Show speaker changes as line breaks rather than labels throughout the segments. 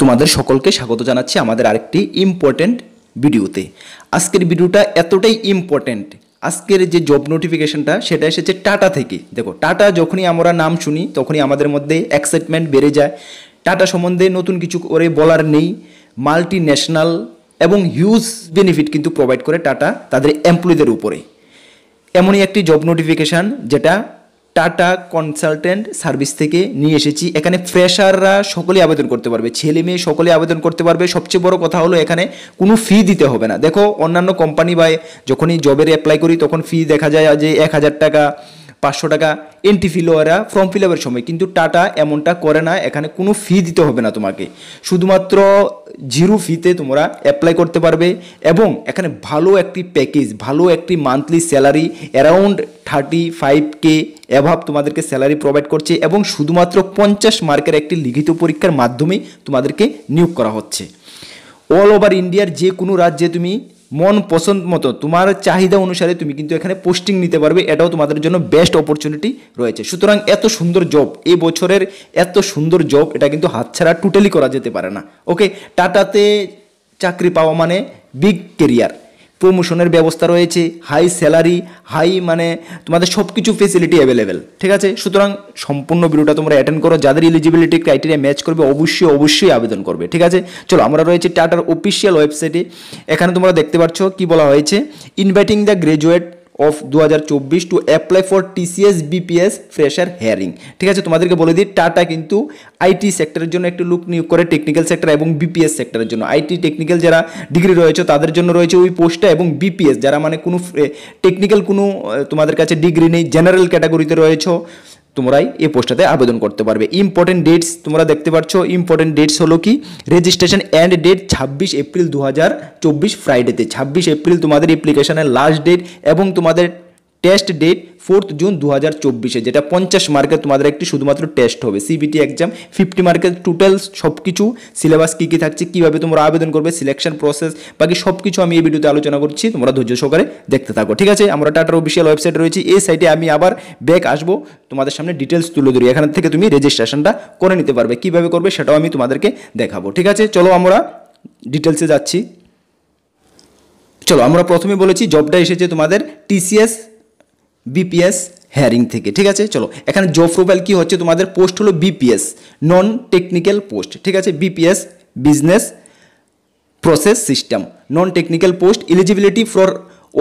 তোমাদের সকলকে স্বাগত জানাচ্ছি আমাদের আরেকটি ইম্পর্ট্যান্ট ভিডিওতে আজকের ভিডিওটা এতটাই ইম্পর্ট্যান্ট আজকের যে জব নোটিফিকেশনটা সেটা এসেছে টাটা থেকে দেখো টাটা যখনই আমরা নাম শুনি তখনই আমাদের মধ্যে এক্সাইটমেন্ট বেড়ে যায় টাটা সম্বন্ধে নতুন কিছু করে বলার নেই মাল্টি ন্যাশনাল এবং হিউজ বেনিফিট কিন্তু প্রোভাইড করে টাটা তাদের এমপ্লয়ীদের উপরে এমনই একটি জব নোটিফিকেশান যেটা টাটা কনসালটেন্ট সার্ভিস থেকে নিয়ে এসেছি এখানে ফ্রেশাররা সকলে আবেদন করতে পারবে ছেলে মেয়ে সকলে আবেদন করতে পারবে সবচেয়ে বড় কথা হলো এখানে কোনো ফি দিতে হবে না দেখো অন্যান্য কোম্পানি বা যখনই জবের অ্যাপ্লাই করি তখন ফি দেখা যায় যে এক হাজার টাকা পাঁচশো টাকা এন্ট্রি ফি লয়েরা ফর্ম ফিল আপের সময় কিন্তু টাটা এমনটা করে না এখানে কোনো ফি দিতে হবে না তোমাকে শুধুমাত্র জিরো ফিতে তোমরা অ্যাপ্লাই করতে পারবে এবং এখানে ভালো একটি প্যাকেজ ভালো একটি monthly salary around thirty five K অ্যাভাব তোমাদেরকে স্যালারি প্রোভাইড করছে এবং শুধুমাত্র পঞ্চাশ মার্কের একটি লিখিত পরীক্ষার মাধ্যমে তোমাদেরকে নিয়োগ করা হচ্ছে অল ওভার ইন্ডিয়ার যে কোনো রাজ্যে তুমি মন পছন্দ মতো তোমার চাহিদা অনুসারে তুমি কিন্তু এখানে পোস্টিং নিতে পারবে এটাও তোমাদের জন্য বেস্ট অপরচুনিটি রয়েছে সুতরাং এত সুন্দর জব এই বছরের এত সুন্দর জব এটা কিন্তু হাতছাড়া টোটালি করা যেতে পারে না ওকে টাটাতে চাকরি পাওয়া মানে বিগ কেরিয়ার প্রমোশনের ব্যবস্থা রয়েছে হাই স্যালারি হাই মানে তোমাদের সব কিছু ফেসিলিটি অ্যাভেলেবেল ঠিক আছে সুতরাং সম্পূর্ণ ভিডিওটা তোমরা অ্যাটেন্ড করো যাদের এলিজিবিলিটি ক্রাইটেরিয়া ম্যাচ করবে অবশ্যই অবশ্যই আবেদন করবে ঠিক আছে চলো আমরা রয়েছে টাটার অফিসিয়াল ওয়েবসাইটে এখানে তোমরা দেখতে পাচ্ছ কি বলা হয়েছে ইনভাইটিং দ্য গ্রাজুয়েট অফ দু to apply for TCS BPS fresher hiring ঠিক আছে তোমাদেরকে বলে দিই টাটা কিন্তু আইটি সেক্টরের জন্য একটি লুক নিয়োগ করে টেকনিক্যাল সেক্টর এবং বিপিএস সেক্টরের জন্য আইটি টেকনিক্যাল যারা ডিগ্রি রয়েছে তাদের জন্য রয়েছে ওই পোস্টটা এবং বিপিএস যারা মানে কোনো টেকনিক্যাল কোনো তোমাদের কাছে ডিগ্রি নেই জেনারেল ক্যাটাগরিতে রয়েছে তোমরাই এই পোস্টটাতে আবেদন করতে পারবে ইম্পর্টেন্ট ডেটস তোমরা দেখতে পাচ্ছ ইম্পর্টেন্ট ডেটস হলো কি রেজিস্ট্রেশন অ্যান্ড ডেট ছাব্বিশ এপ্রিল দু হাজার চব্বিশ ফ্রাইডেতে ছাব্বিশ এপ্রিল তোমাদের অ্যাপ্লিকেশনের লাস্ট ডেট এবং তোমাদের টেস্ট ডেট ফোর্থ জুন দু হাজার চব্বিশে যেটা পঞ্চাশ মার্কের তোমাদের একটি শুধুমাত্র টেস্ট হবে সিবিটি এক্সাম ফিফটি মার্কের টোটাল সব কিছু সিলেবাস কী কী থাকছে কীভাবে তোমরা আবেদন করবে সিলেকশন প্রসেস বাকি সব কিছু আমি এই ভিডিওতে আলোচনা করছি তোমরা ধৈর্য সহকারে দেখতে থাকো ঠিক আছে আমরা টাটার অফিসিয়াল ওয়েবসাইট রয়েছে এই সাইটে আমি আবার ব্যাক আসবো তোমাদের সামনে ডিটেলস তুলে ধরি এখান থেকে তুমি রেজিস্ট্রেশনটা করে নিতে পারবে কীভাবে করবে সেটাও আমি তোমাদেরকে দেখাবো ঠিক আছে চলো আমরা ডিটেলসে যাচ্ছি চলো আমরা প্রথমে বলেছি জবটা এসেছে তোমাদের টিসিএস বিপিএস হ্যারিং থেকে ঠিক আছে চলো এখানে জব প্রোফাইল কী হচ্ছে তোমাদের পোস্ট হলো বিপিএস নন টেকনিক্যাল পোস্ট ঠিক আছে BPS business process system non technical post eligibility for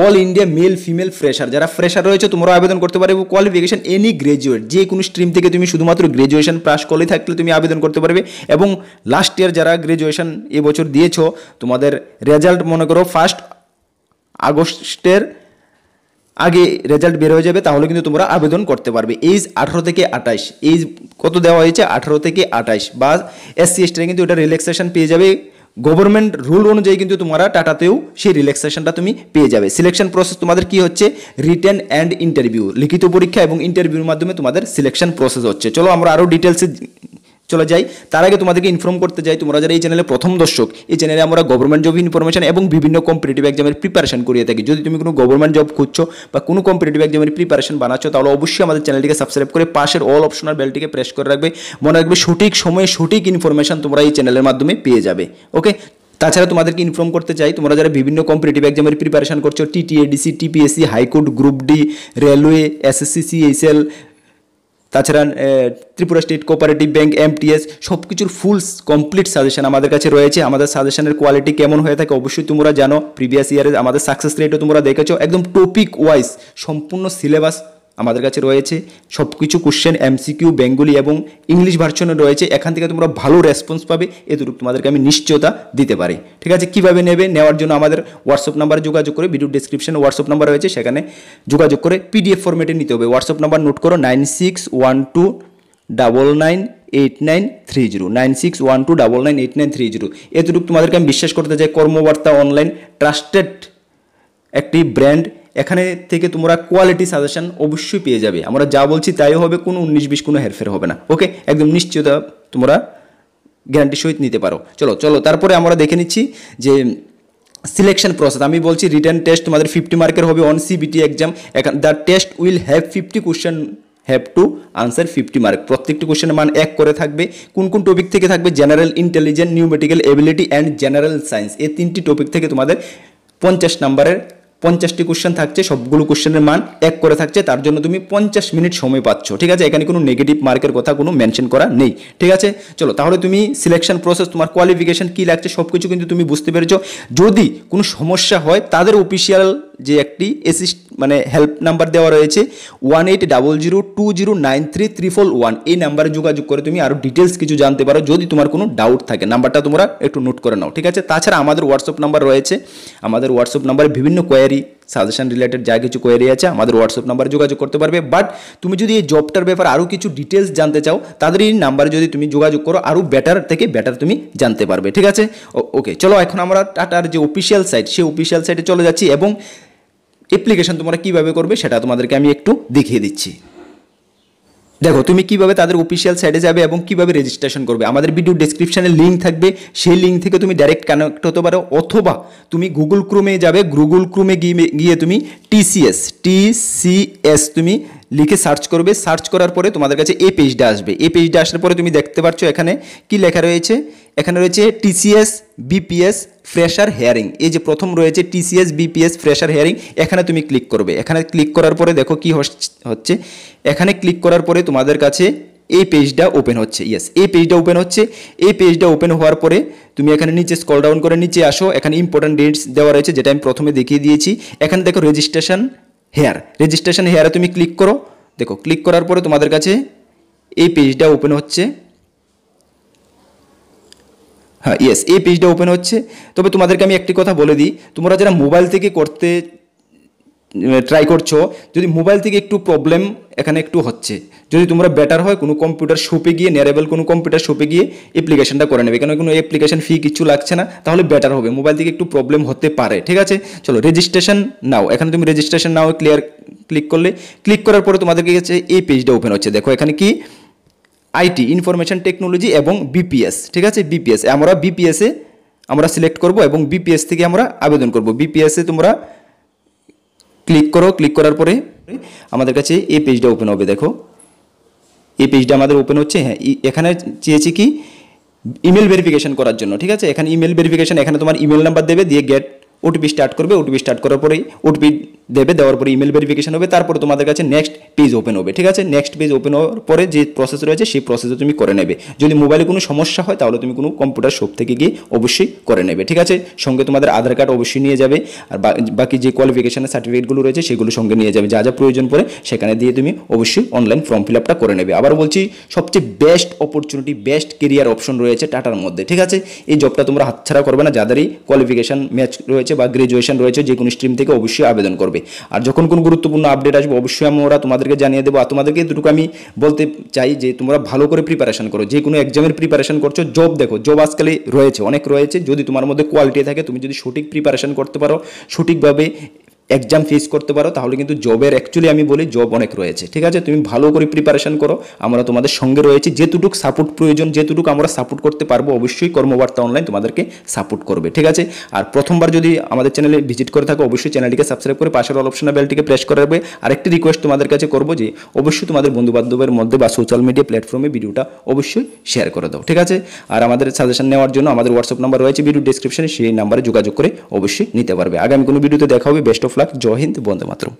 all India male female fresher যারা ফ্রেশার রয়েছে তোমরা আবেদন করতে পারবে কোয়ালিফিকেশান এনি গ্রাজুয়েট যে কোনো স্ট্রিম থেকে তুমি শুধুমাত্র গ্রাজুয়েশন পাস করলে থাকলে তুমি আবেদন করতে পারবে এবং লাস্ট ইয়ার যারা গ্রাজুয়েশান এবছর দিয়েছো তোমাদের রেজাল্ট মনে করো ফার্স্ট আগস্টের আগে রেজাল্ট বের হয়ে যাবে তাহলে কিন্তু তোমরা আবেদন করতে পারবে এইজ আঠারো থেকে আঠাইশ এইজ কত দেওয়া হয়েছে আঠারো থেকে আঠাইশ বা এসসি এসটিরা কিন্তু ওটা রিল্যাক্সেশন পেয়ে যাবে গভর্নমেন্ট রুল অনুযায়ী কিন্তু তোমরা টাটাতেও সেই রিল্যাক্সেশনটা তুমি পেয়ে যাবে সিলেকশন প্রসেস তোমাদের কি হচ্ছে রিটেন অ্যান্ড ইন্টারভিউ লিখিত পরীক্ষা এবং ইন্টারভিউর মাধ্যমে তোমাদের সিলেকশন প্রসেস হচ্ছে চলো আমরা আরও ডিটেলসে চলে যাই তার আগে তোমাদেরকে ইনফর্ম করতে যাই তোমরা যারা এই চ্যানেলে প্রথম দর্শক এই চ্যানেলে আমরা গভর্নমেন্ট জব ইনফরমেশন এবং বিভিন্ন কম্পিটিটিভ এক্সামের প্রিপারেশন করিয়ে থাকি যদি তুমি কোনো গভর্নমেন্ট জব খুঁজছো বা কোনো কম্পিটিটিভ এক্সামের প্রিপারেশন বানাচ্ছ তাহলে অবশ্যই আমাদের চ্যানেলটিকে সাবস্ক্রাইব করে পাশের অল অপশনাল বেলটিকে প্রেস করে রাখবে মনে রাখবে সঠিক সময়ে সঠিক ইনফরমেশন তোমরা এই চ্যানেলের মাধ্যমে পেয়ে যাবে ওকে তাছাড়া তোমাদেরকে ইনফর্ম করতে চাই তোমরা যারা বিভিন্ন কম্পিটিটিভ এক্সামের প্রিপারেশন করছো TTADC TPSC high court group D railway SSC CSL তাছাড়া Tripura state cooperative bank MTS সব কিছুর ফুল কমপ্লিট সাজেশন আমাদের কাছে রয়েছে আমাদের সাজেশনের কোয়ালিটি কেমন হয়ে থাকে অবশ্যই তোমরা জানো প্রিভিয়াস ইয়ারে আমাদের সাকসেস রেটও তোমরা দেখেছো একদম টপিক ওয়াইজ সম্পূর্ণ সিলেবাস আমাদের কাছে রয়েছে সব কিছু কোশ্চেন এমসিকিউ বেঙ্গলি এবং ইংলিশ ভার্সনে রয়েছে এখান থেকে তোমরা ভালো রেসপন্স পাবে এতটুকু তোমাদেরকে আমি নিশ্চয়তা দিতে পারি ঠিক আছে কীভাবে নেবে নেওয়ার জন্য আমাদের হোয়াটসঅ্যাপ নাম্বারে যোগাযোগ করে ভিডিও ডিসক্রিপশনে হোয়াটসঅ্যাপ নাম্বার রয়েছে সেখানে যোগাযোগ করে পিডিএফ ফর্মেটে নিতে হবে হোয়াটসঅ্যাপ নাম্বার নোট করো nine six one two double nine eight nine three zero nine six one two double nine eight nine three zero এতটুকু তোমাদেরকে আমি বিশ্বাস করতে চাই কর্মবার্তা অনলাইন ট্রাস্টেড একটি ব্র্যান্ড এখানে থেকে তোমরা কোয়ালিটি সাজেশন অবশ্যই পেয়ে যাবে আমরা যা বলছি তাইও হবে কোনো উনিশ বিশ কোনো হেরফের হবে না ওকে একদম নিশ্চয়তা তোমরা গ্যারান্টি সহিত নিতে পারো চলো চলো তারপরে আমরা দেখে নিচ্ছি যে সিলেকশন প্রসেস আমি বলছি রিটার্ন টেস্ট তোমাদের ফিফটি মার্কের হবে on CBT exam the test will have fifty question have to answer fifty mark প্রত্যেকটি কোশ্চেনের মান এক করে থাকবে কোন কোন টপিক থেকে থাকবে general intelligent numerical ability and general science এই তিনটি টপিক থেকে তোমাদের পঞ্চাশ নাম্বারের পঞ্চাশটি কোশ্চেন থাকছে সবগুলো কোশ্চেনের মান এক করে থাকছে তার জন্য তুমি পঞ্চাশ মিনিট সময় পাচ্ছ ঠিক আছে এখানে কোনো নেগেটিভ মার্কের কথা কোনো মেনশন করা নেই ঠিক আছে চলো তাহলে তুমি সিলেকশন প্রসেস তোমার কোয়ালিফিকেশান কী লাগছে সব কিছু কিন্তু তুমি বুঝতে পেরেছ যদি কোনো সমস্যা হয় তাদের অফিসিয়াল যে একটি অ্যাসিস্ট মানে হেল্প নাম্বার দেওয়া রয়েছে one eight double zero two zero nine three four one এই নাম্বারে যোগাযোগ করে তুমি আরও ডিটেলস কিছু জানতে পারো যদি তোমার কোনো ডাউট থাকে নাম্বারটা তোমরা একটু নোট করে নাও ঠিক আছে তাছাড়া আমাদের হোয়াটসঅ্যাপ নাম্বার রয়েছে আমাদের হোয়াটসঅ্যাপ নাম্বারে বিভিন্ন কোয়ারি সাজেশন রিলেটেড যা কিছু কোয়েরি আছে আমাদের হোয়াটসঅ্যাপ নাম্বারে যোগাযোগ করতে পারবে বাট তুমি যদি এই জবটার ব্যাপারে আরও কিছু ডিটেলস জানতে চাও তাদের এই নাম্বারে যদি তুমি যোগাযোগ করো আরও বেটার থেকে বেটার তুমি জানতে পারবে ঠিক আছে ওকে চলো এখন আমরা টাটার যে অফিসিয়াল সাইট সেই অফিসিয়াল সাইটে চলে যাচ্ছি এবং অ্যাপ্লিকেশন তোমরা কীভাবে করবে সেটা তোমাদেরকে আমি একটু দেখিয়ে দিচ্ছি দেখো তুমি কিভাবে তাদের অফিসিয়াল সাইটে যাবে এবং কিভাবে রেজিস্ট্রেশন করবে আমাদের ভিডিও ডিসক্রিপশানে লিঙ্ক থাকবে সেই লিঙ্ক থেকে তুমি ডাইরেক্ট কানেক্ট হতে পারো অথবা তুমি গুগল ক্রোমে যাবে গুগল ক্রোমে গিয়ে তুমি টিসিএস টিসিএস তুমি লিখে সার্চ করবে সার্চ করার পরে তোমাদের কাছে এ পেজটা আসবে এ পেজটা আসার পরে তুমি দেখতে পাচ্ছ এখানে কি লেখা রয়েছে এখানে রয়েছে টিসিএস বিপিএস ফ্রেশার হেয়ারিং এই যে প্রথম রয়েছে টিসিএস বিপিএস ফ্রেশার হেয়ারিং এখানে তুমি ক্লিক করবে এখানে ক্লিক করার পরে দেখো কি হচ্ছে এখানে ক্লিক করার পরে তোমাদের কাছে এই পেজটা ওপেন হচ্ছে ইয়েস এই পেজটা ওপেন হচ্ছে এই পেজটা ওপেন হওয়ার পরে তুমি এখানে নিচে স্কল ডাউন করে নিচে আসো এখানে ইম্পর্ট্যান্ট ডেটস দেওয়া রয়েছে যেটা আমি প্রথমে দেখিয়ে দিয়েছি এখানে দেখো রেজিস্ট্রেশন হেয়ার রেজিস্ট্রেশন হেয়ারে তুমি ক্লিক করো দেখো ক্লিক করার পরে তোমাদের কাছে এই পেজটা ওপেন হচ্ছে হ্যাঁ ইয়েস এই পেজটা ওপেন হচ্ছে তবে তোমাদেরকে আমি একটি কথা বলে দিই তোমরা যারা মোবাইল থেকে করতে ট্রাই করছো যদি মোবাইল থেকে একটু প্রবলেম এখানে একটু হচ্ছে যদি তোমরা বেটার হয় কোনো কম্পিউটার শপে গিয়ে নেরেবেল কোনো কম্পিউটার শপে গিয়ে অ্যাপ্লিকেশনটা করে নেবে কেন কোনো অ্যাপ্লিকেশন ফি কিছু লাগছে না তাহলে বেটার হবে মোবাইল থেকে একটু প্রবলেম হতে পারে ঠিক আছে চলো রেজিস্ট্রেশন নাও এখানে তুমি রেজিস্ট্রেশন নাও ক্লিয়ার ক্লিক করলে ক্লিক করার পরে তোমাদেরকে কাছে এই পেজটা ওপেন হচ্ছে দেখো এখানে কি আইটি ইনফরমেশন টেকনোলজি এবং বিপিএস ঠিক আছে বিপিএস আমরা বিপিএসে আমরা সিলেক্ট করব এবং বিপিএস থেকে আমরা আবেদন করব বিপিএসে তোমরা ক্লিক করো ক্লিক করার পরে আমাদের কাছে এই পেজটা ওপেন হবে দেখো এই পেজটা আমাদের ওপেন হচ্ছে হ্যাঁ এখানে চেয়েছি কি ইমেল ভেরিফিকেশন করার জন্য ঠিক আছে এখানে ইমেল ভেরিফিকেশন এখানে তোমার ইমেল নাম্বার দেবে দিয়ে গেট ওটিপি স্টার্ট করবে ওটিপি স্টার্ট করার পরে ওটিপি দেবে দেওয়ার পরে ইমেল ভেরিফিকেশন হবে তারপরে তোমাদের কাছে নেক্সট পেজ ওপেন হবে ঠিক আছে নেক্সট পেজ ওপেন হওয়ার পরে যে প্রসেস রয়েছে সেই প্রসেসে তুমি করে নেবে যদি মোবাইলে কোনো সমস্যা হয় তাহলে তুমি কোনো কম্পিউটার শপ থেকে গিয়ে অবশ্যই করে নেবে ঠিক আছে সঙ্গে তোমাদের আধার কার্ড অবশ্যই নিয়ে যাবে আর বাকি যে কোয়ালিফিকেশনের সার্টিফিকেটগুলো রয়েছে সেগুলো সঙ্গে নিয়ে যাবে যা যা প্রয়োজন পড়ে সেখানে দিয়ে তুমি অবশ্যই অনলাইন ফর্ম ফিল আপটা করে নেবে আবার বলছি সবচেয়ে best opportunity best career option রয়েছে টাটার মধ্যে ঠিক আছে এই জবটা তোমরা হাতছাড়া করবে না যাদেরই কোয়ালিফিকেশান ম্যাচ রয়েছে বা গ্রাজুয়েশন রয়েছে যে কোনো স্ট্রিম থেকে অবশ্যই আবেদন করবে থাকবে আর যখন কোন গুরুত্বপূর্ণ আপডেট আসবে অবশ্যই আমরা তোমাদেরকে জানিয়ে দেবো আর তোমাদেরকে এতটুকু আমি বলতে চাই যে তোমরা ভালো করে প্রিপারেশন করো যে কোনো এক্সামের প্রিপারেশন করছো জব দেখো জব আজকালে রয়েছে অনেক রয়েছে যদি তোমার মধ্যে কোয়ালিটি থাকে তুমি যদি সঠিক প্রিপারেশন করতে পারো সঠিকভাবে এক্সাম ফেস করতে পারো তাহলে কিন্তু জবের অ্যাকচুয়ালি আমি বলি জব অনেক রয়েছে ঠিক আছে তুমি ভালো করে প্রিপারেশন করো আমরা তোমাদের সঙ্গে রয়েছে যেটুটুক সাপোর্ট প্রয়োজন যেটুটুক আমরা সাপোর্ট করতে পারবো অবশ্যই কর্মবার্তা অনলাইন তোমাদেরকে সাপোর্ট করবে ঠিক আছে আর প্রথমবার যদি আমাদের চ্যানেলে ভিজিট করে থাকো অবশ্যই চ্যানেলটিকে সাবস্ক্রাইব করে পাশের অল অপশন বেলটিকে প্রেস আর আরেকটি রিকোয়েস্ট তোমাদের কাছে করবো যে অবশ্যই তোমাদের বন্ধুবান্ধবের মধ্যে বা সোশ্যাল মিডিয়া প্ল্যাটফর্মে ভিডিওটা অবশ্যই শেয়ার করে দাও ঠিক আছে আর আমাদের সাজেশন নেওয়ার জন্য আমাদের হোয়াটসঅ্যাপ নাম্বার রয়েছে ভিডিও ডিসক্রিপশনে সেই নাম্বারে যোগাযোগ করে অবশ্যই নিতে পারবে আগামী কোনো ভিডিওতে দেখা হবে বেস্ট অফ ফ্ল্যাগ জয় হিন্দ বন্দে মাতরম